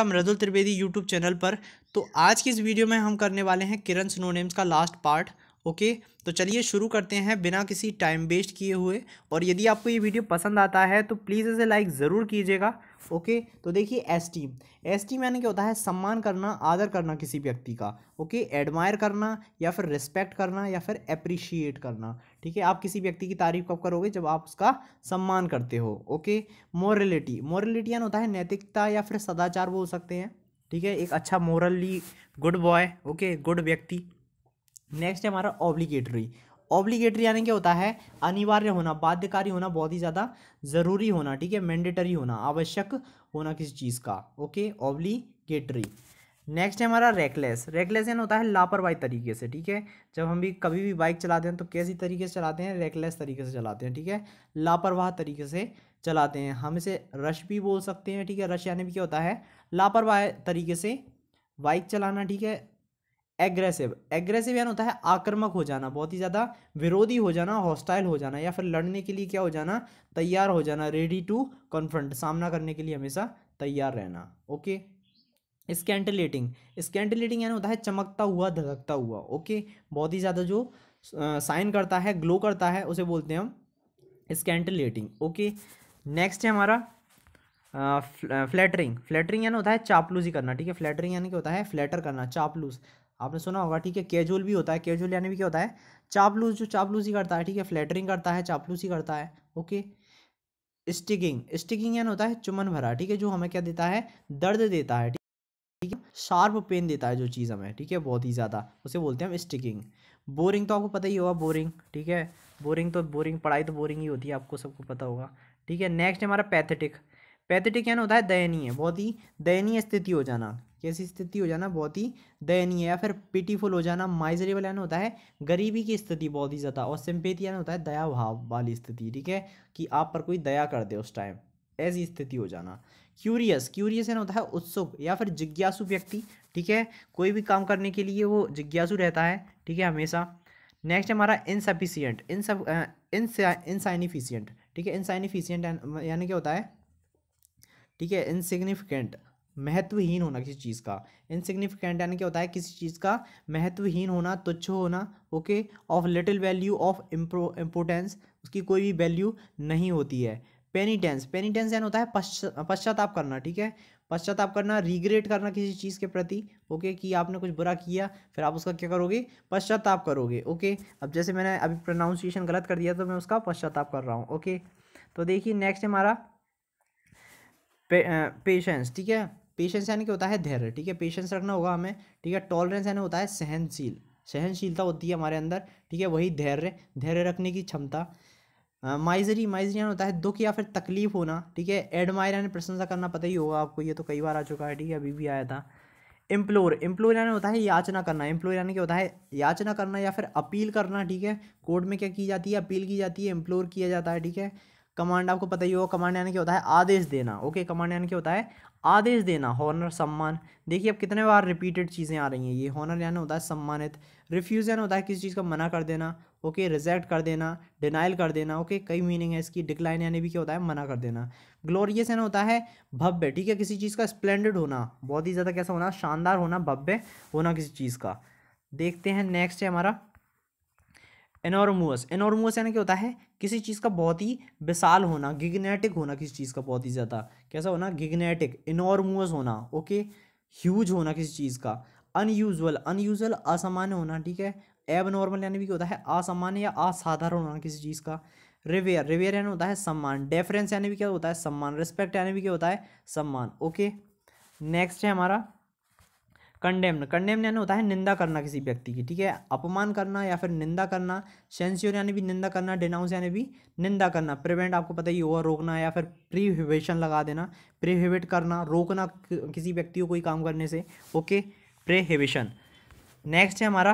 आपका मृदुल Trivedi YouTube channel पर तो आज की इस वीडियो में हम करने वाले हैं किरण स्नो नेम्स का लास्ट पार्ट ओके तो चलिए शुरू करते हैं बिना किसी टाइम वेस्ट किए हुए और यदि आपको ये वीडियो पसंद आता है तो प्लीज़ इसे लाइक ज़रूर कीजिएगा ओके तो देखिए एस टी एस टी यानी क्या होता है सम्मान करना आदर करना किसी व्यक्ति का ओके एडमायर करना या फिर रिस्पेक्ट करना या फिर अप्रिशिएट करना ठीक है आप किसी व्यक्ति की तारीफ कब करोगे जब आप उसका सम्मान करते हो ओके मॉरलिटी मॉरलिटी यानी होता है नैतिकता या फिर सदाचार वो हो सकते हैं ठीक है एक अच्छा morally good boy okay good व्यक्ति नेक्स्ट है हमारा ऑब्लिगेटरी ऑब्लिगेटरी यानी क्या होता है अनिवार्य होना बाध्यकारी होना बहुत ही ज़्यादा ज़रूरी होना ठीक है मैंडेटरी होना आवश्यक होना किसी चीज़ का ओके ऑब्लिगेटरी नेक्स्ट है हमारा रेकलेस रेकलेस यानी होता है लापरवाही तरीके से ठीक है जब हम भी कभी भी बाइक चलाते हैं तो कैसी तरीके से चलाते हैं रेकलेस तरीके से चलाते हैं ठीक है लापरवाह तरीके से चलाते हैं हम इसे रश भी बोल सकते हैं ठीक है रश यानी भी क्या होता है लापरवाह तरीके से बाइक चलाना ठीक है एग्रेसिव एग्रेसिव यानी होता है आक्रमक हो जाना बहुत ही ज़्यादा विरोधी हो जाना हॉस्टाइल हो जाना या फिर लड़ने के लिए क्या हो जाना तैयार हो जाना रेडी टू कन्फ्रंट सामना करने के लिए हमेशा तैयार रहना ओके स्कैंटिलेटिंग स्कैंटिलेटिंग यानी होता है चमकता हुआ धड़कता हुआ ओके बहुत ही ज़्यादा जो साइन करता है ग्लो करता है उसे बोलते हैं हम स्कैंटिलेटिंग ओके नेक्स्ट है हमारा फ्लैटरिंग फ्लैटरिंग यानी होता है चापलूसी करना ठीक है फ्लैटरिंग यानी क्या होता है फ्लैटर करना चापलूस आपने सुना होगा ठीक है कैजुअल भी होता है कैजुअल यानी भी क्या होता है चापलूस जो चापलूसी करता है ठीक है फ्लैटरिंग करता है चापलूसी करता है ओके स्टिकिंग स्टिकिंग यानी होता है चुमन भरा ठीक है जो हमें क्या देता है दर्द देता है शार्प पेन देता है जो चीज़ हमें ठीक है बहुत ही ज़्यादा उसे बोलते हैं हम स्टिकिंग बोरिंग तो आपको पता ही होगा बोरिंग ठीक है बोरिंग तो बोरिंग पढ़ाई तो बोरिंग ही होती है आपको सबको पता होगा ठीक है नेक्स्ट हमारा पैथेटिक पैथेटिक क्या होता है दयनीय बहुत ही दयनीय स्थिति हो जाना कैसी स्थिति हो जाना बहुत ही दयनीय या फिर पिटीफुल हो जाना माइजरेबल यानी होता है गरीबी की स्थिति बहुत ही ज़्यादा और सिंपेथी यानी होता है दया भाव वाली स्थिति ठीक है कि आप पर कोई दया कर दे उस टाइम ऐसी स्थिति हो जाना क्यूरियस क्यूरियस है ना होता है उत्सुक या फिर जिज्ञासु व्यक्ति ठीक है कोई भी काम करने के लिए वो जिज्ञासु रहता है ठीक है हमेशा नेक्स्ट हमारा इनसफिशियंट इनसफ इनसाइनिफिशियंट ठीक है इनसाइनिफिशियंट यानी क्या होता है ठीक है इनसिग्निफिकेंट महत्वहीन होना किसी चीज़ का इनसिग्निफिकेंट यानी क्या होता है किसी चीज़ का महत्वहीन होना तुच्छ होना okay of little value of importance उसकी कोई भी वैल्यू नहीं होती है पेनिटेंस पेनिटेंस यानी होता है पश्चाताप करना ठीक है पश्चाताप करना रिग्रेट करना किसी चीज़ के प्रति ओके कि आपने कुछ बुरा किया फिर आप उसका क्या करोगे पश्चाताप करोगे ओके अब जैसे मैंने अभी प्रोनाउंसिएशन गलत कर दिया तो मैं उसका पश्चाताप कर रहा हूँ ओके तो देखिए नेक्स्ट हमारा पे, पेशेंस ठीक है पेशेंस यानी कि होता है धैर्य ठीक है पेशेंस रखना होगा हमें ठीक है टॉलरेंस यानी होता है सहनशील सहनशीलता होती है हमारे अंदर ठीक है वही धैर्य धैर्य रखने की क्षमता हाँ, माइजरी माइजरी होता है दुख या फिर तकलीफ़ होना ठीक है एडमायर यानी प्रशंसा करना पता ही होगा आपको ये तो कई बार आ चुका है ठीक है अभी भी आया था एम्प्लोर इम्प्लोर यानी होता है याचना करना एम्प्लोर यानी क्या होता है याचना करना या फिर अपील करना ठीक है कोर्ट में क्या की जाती है अपील की जाती है एम्प्लोर किया जाता है ठीक है कमांड आपको पता ही होगा कमांड यानी क्या होता है आदेश देना ओके कमांड यानी क्या होता है आदेश देना हॉनर सम्मान देखिए अब कितने बार रिपीटेड चीज़ें आ रही हैं ये हॉनर यानी होता है सम्मानित रिफ्यूज यानी होता है किसी चीज़ का मना कर देना ओके रिजेक्ट कर देना डिनाइल कर देना ओके कई मीनिंग है इसकी डिक्लाइन यानी भी क्या होता है मना कर देना ग्लोरियस यानी होता है भव्य ठीक है किसी चीज़ का स्प्लेंडेड होना बहुत ही ज़्यादा कैसा होना शानदार होना भव्य होना किसी चीज़ का देखते हैं नेक्स्ट है हमारा एनॉर्मोस एनॉर्मोस यानी क्या होता है किसी चीज़ का बहुत ही विशाल होना गिग्नेटिक होना किसी चीज़ का बहुत ही ज़्यादा कैसा होना गिग्नेटिक इनॉर्मोस होना ओके ह्यूज होना किसी चीज़ का अनयूजल अनयूजल असामान्य होना ठीक है एब नॉर्मल यानी भी क्या होता है असामान्य या असाधारण होना किसी चीज़ का रिवेयर रिवेयर यानी होता है सम्मान डेफरेंस यानी भी क्या होता है सम्मान रिस्पेक्ट यानी भी क्या होता है सम्मान ओके नेक्स्ट है हमारा कंडेम्ड कंडेम्ड यानी होता है निंदा करना किसी व्यक्ति की ठीक है अपमान करना या फिर निंदा करना सेंस्योर यानी भी निंदा करना डिनाउंस यानी भी निंदा करना प्रिवेंट आपको पता ही ओवर रोकना या फिर प्रीहिबिशन लगा देना प्रीहिबिट करना रोकना किसी व्यक्ति को कोई काम करने से ओके प्रेहिबिशन नेक्स्ट है हमारा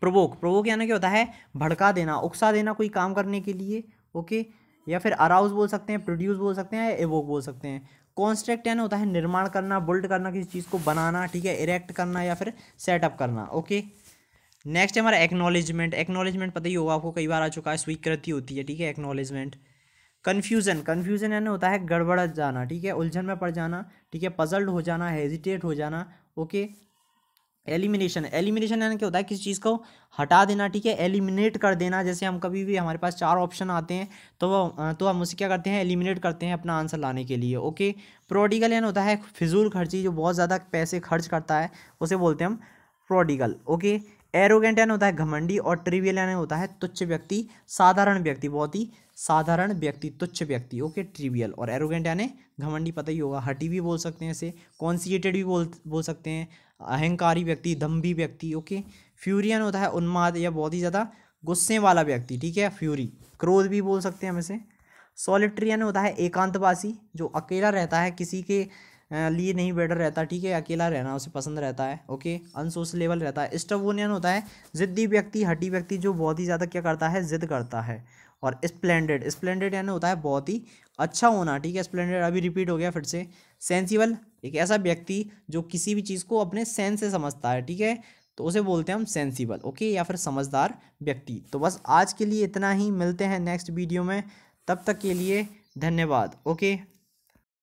प्रोवोक प्रोवोक यानी क्या होता है भड़का देना उकसा देना कोई काम करने के लिए ओके या फिर अराउज बोल सकते हैं प्रोड्यूस बोल सकते हैं या एवोक बोल सकते हैं कॉन्स्ट्रक्ट यानी होता है निर्माण करना बुल्ड करना किसी चीज़ को बनाना ठीक है इरेक्ट करना या फिर सेटअप करना ओके नेक्स्ट है हमारा एक्नॉलेजमेंट एक्नॉलेजमेंट पता ही होगा आपको कई बार आ चुका है स्वीकृति होती है ठीक है एक्नॉलेजमेंट कन्फ्यूज़न कन्फ्यूज़न यानी होता है गड़बड़ जाना ठीक है उलझन में पड़ जाना ठीक है पजल्ड हो जाना हेजिटेट हो जाना ओके एलिमिनेशन एलिमिनेशन यानी क्या होता है किसी चीज़ को हटा देना ठीक है एलिमिनेट कर देना जैसे हम कभी भी हमारे पास चार ऑप्शन आते हैं तो वो तो हम उसे क्या करते हैं एलिमिनेट करते हैं अपना आंसर लाने के लिए ओके प्रोडिगल यानी होता है फिजूल खर्ची जो बहुत ज़्यादा पैसे खर्च करता है उसे बोलते हैं हम प्रोडिगल ओके एरोगेंट यानी होता है घमंडी और ट्रिवियल यानी होता है तुच्छ व्यक्ति साधारण व्यक्ति बहुत ही साधारण व्यक्ति तुच्छ व्यक्ति ओके ट्रिवियल और एरोगेंट यानी घमंडी पता ही होगा हटी भी बोल सकते हैं इसे कॉन्सिएटेड भी बोल बोल सकते हैं अहंकारी व्यक्ति दम्भी व्यक्ति ओके फ्यूरियन होता है उन्माद या बहुत ही ज़्यादा गुस्से वाला व्यक्ति ठीक है फ्यूरी क्रोध भी बोल सकते हैं हम इसे सॉलिट्रियन होता है एकांतवासी जो अकेला रहता है किसी के लिए नहीं बेटर रहता ठीक है अकेला रहना उसे पसंद रहता है ओके अनसोशलेबल रहता है स्टवोनियन होता है ज़िद्दी व्यक्ति हटी व्यक्ति जो बहुत ही ज़्यादा क्या करता है ज़िद करता है और स्प्लेंडेड स्प्लेंडेड यानी होता है बहुत ही अच्छा होना ठीक है स्प्लेंडेड अभी रिपीट हो गया फिर से सेंसिबल एक ऐसा व्यक्ति जो किसी भी चीज़ को अपने सेंस से समझता है ठीक है तो उसे बोलते हैं हम सेंसिबल ओके या फिर समझदार व्यक्ति तो बस आज के लिए इतना ही मिलते हैं नेक्स्ट वीडियो में तब तक के लिए धन्यवाद ओके